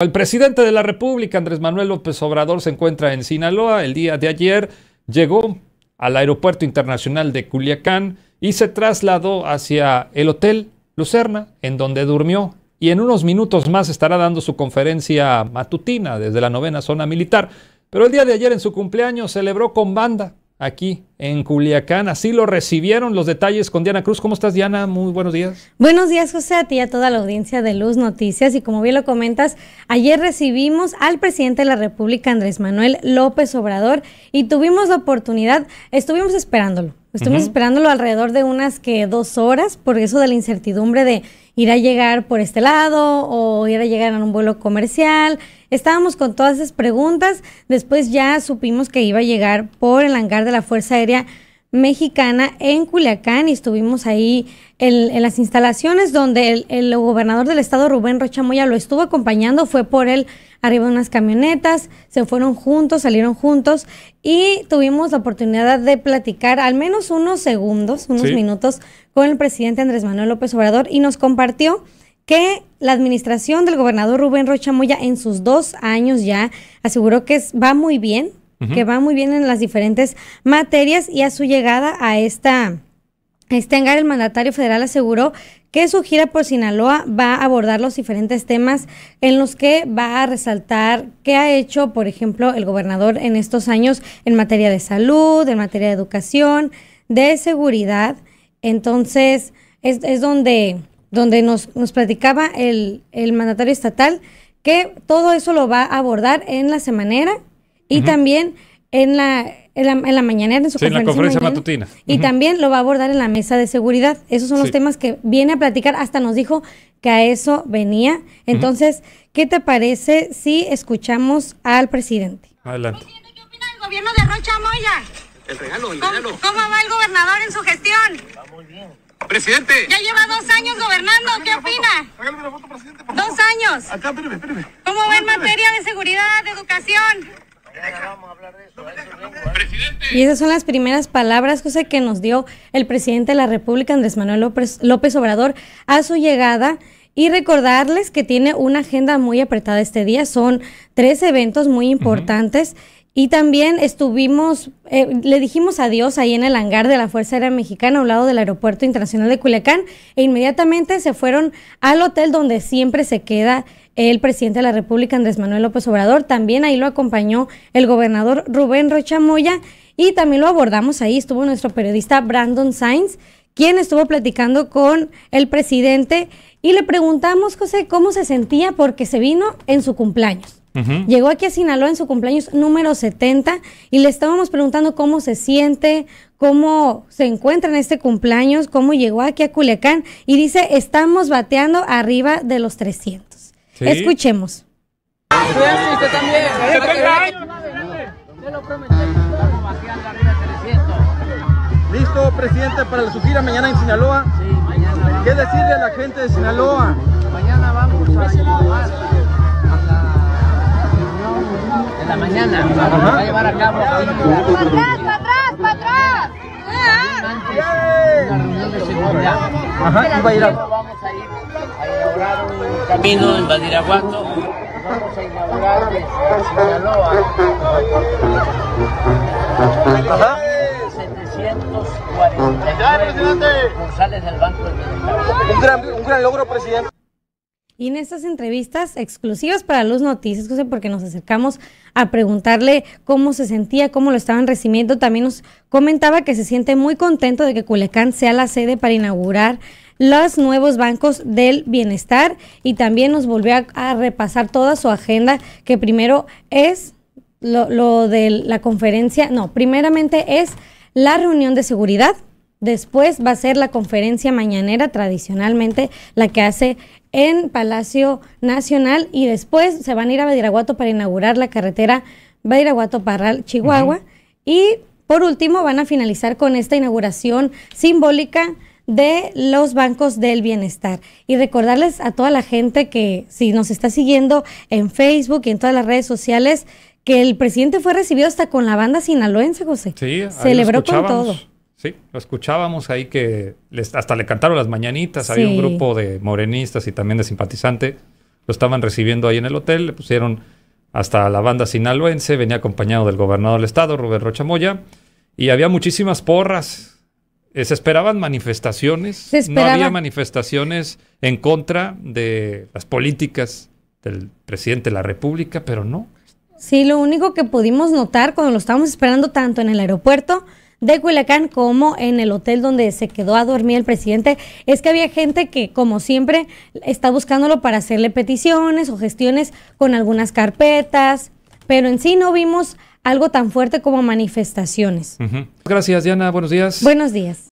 El presidente de la República, Andrés Manuel López Obrador, se encuentra en Sinaloa. El día de ayer llegó al Aeropuerto Internacional de Culiacán y se trasladó hacia el Hotel Lucerna, en donde durmió. Y en unos minutos más estará dando su conferencia matutina desde la novena zona militar. Pero el día de ayer en su cumpleaños celebró con banda, aquí en Culiacán. Así lo recibieron los detalles con Diana Cruz. ¿Cómo estás, Diana? Muy buenos días. Buenos días, José, a ti y a toda la audiencia de Luz Noticias. Y como bien lo comentas, ayer recibimos al presidente de la República, Andrés Manuel López Obrador, y tuvimos la oportunidad, estuvimos esperándolo Estuvimos esperándolo alrededor de unas que dos horas por eso de la incertidumbre de ir a llegar por este lado o ir a llegar en un vuelo comercial. Estábamos con todas esas preguntas. Después ya supimos que iba a llegar por el hangar de la Fuerza Aérea mexicana en Culiacán y estuvimos ahí en, las instalaciones donde el, gobernador del estado Rubén Rocha Moya lo estuvo acompañando, fue por él arriba de unas camionetas, se fueron juntos, salieron juntos y tuvimos la oportunidad de platicar al menos unos segundos, unos minutos con el presidente Andrés Manuel López Obrador y nos compartió que la administración del gobernador Rubén Rocha Moya en sus dos años ya aseguró que va muy bien, que va muy bien en las diferentes materias y a su llegada a esta... Este hangar, el mandatario federal aseguró que su gira por Sinaloa va a abordar los diferentes temas en los que va a resaltar qué ha hecho, por ejemplo, el gobernador en estos años en materia de salud, en materia de educación, de seguridad. Entonces, es, es donde, donde nos, nos platicaba el, el mandatario estatal que todo eso lo va a abordar en la semanera y también en la, en la, en mañanera, en su conferencia, matutina. Y también lo va a abordar en la mesa de seguridad. Esos son los temas que viene a platicar. Hasta nos dijo que a eso venía. Entonces, ¿qué te parece si escuchamos al presidente? Adelante. ¿Qué opina el gobierno de Rocha Moya? El regalo, el ¿Cómo, ¿Cómo va el gobernador en su gestión? Presidente. Ya lleva dos años gobernando, ¿qué opina? foto, presidente. Dos años. Acá, espérame, espérame. ¿Cómo va en materia de seguridad, de educación? Y esas son las primeras palabras, que nos dio el presidente de la República, Andrés Manuel López, Obrador, a su llegada. Y recordarles que tiene una agenda muy apretada este día. Son tres eventos muy importantes. Y también estuvimos, eh, le dijimos adiós ahí en el hangar de la Fuerza Aérea Mexicana, al lado del Aeropuerto Internacional de Culiacán, e inmediatamente se fueron al hotel donde siempre se queda el presidente de la República, Andrés Manuel López Obrador. También ahí lo acompañó el gobernador Rubén Rocha Moya y también lo abordamos ahí. Estuvo nuestro periodista Brandon Sainz, quien estuvo platicando con el presidente y le preguntamos, José, cómo se sentía porque se vino en su cumpleaños. Llegó aquí a Sinaloa en su cumpleaños número 70 y le estábamos preguntando cómo se siente, cómo se encuentra en este cumpleaños, cómo llegó aquí a Culiacán y dice, estamos bateando arriba de los 300. ¿Sí? Escuchemos. Listo, presidente, para su gira mañana en Sinaloa. Sí, mañana. ¿Qué decirle a la gente de Sinaloa? Mañana vamos a la mañana. Va a llevar a cabo antes una reunión de seguridad. Ajá, iba a ir a... Vamos a ir a inaugurar un camino en Badiraguato. Vamos a inaugurar desde Sinaloa. Ajá. 749 sucursales del Banco de Bienestar. Un gran, un gran logro, presidente. Y en estas entrevistas exclusivas para Luz Noticias, José, porque nos acercamos a preguntarle cómo se sentía, cómo lo estaban recibiendo, también nos comentaba que se siente muy contento de que Culecán sea la sede para inaugurar los nuevos bancos del bienestar y también nos volvió a, repasar toda su agenda, que primero es lo de la conferencia, no, primeramente es la reunión de seguridad, Después va a ser la conferencia mañanera, tradicionalmente la que hace en Palacio Nacional. Y después se van a ir a Badiraguato para inaugurar la carretera Badiraguato-Parral, Chihuahua. Y por último van a finalizar con esta inauguración simbólica de los bancos del bienestar. Y recordarles a toda la gente que si nos está siguiendo en Facebook y en todas las redes sociales, que el presidente fue recibido hasta con la banda sinaloense, José. Sí, celebró con todo. Sí, lo escuchábamos ahí que les, hasta le cantaron las mañanitas, había un grupo de morenistas y también de simpatizantes, lo estaban recibiendo ahí en el hotel, le pusieron hasta la banda sinaloense, venía acompañado del gobernador del estado, Rubén Rochamoya, y había muchísimas porras. Eh, se esperaban manifestaciones, no había manifestaciones en contra de las políticas del presidente de la República, pero no. Sí, lo único que pudimos notar cuando lo estábamos esperando tanto en el aeropuerto de Culiacán como en el hotel donde se quedó a dormir el presidente, es que había gente que, como siempre, está buscándolo para hacerle peticiones o gestiones con algunas carpetas, pero en sí no vimos algo tan fuerte como manifestaciones. Gracias, Diana. Buenos días. Buenos días.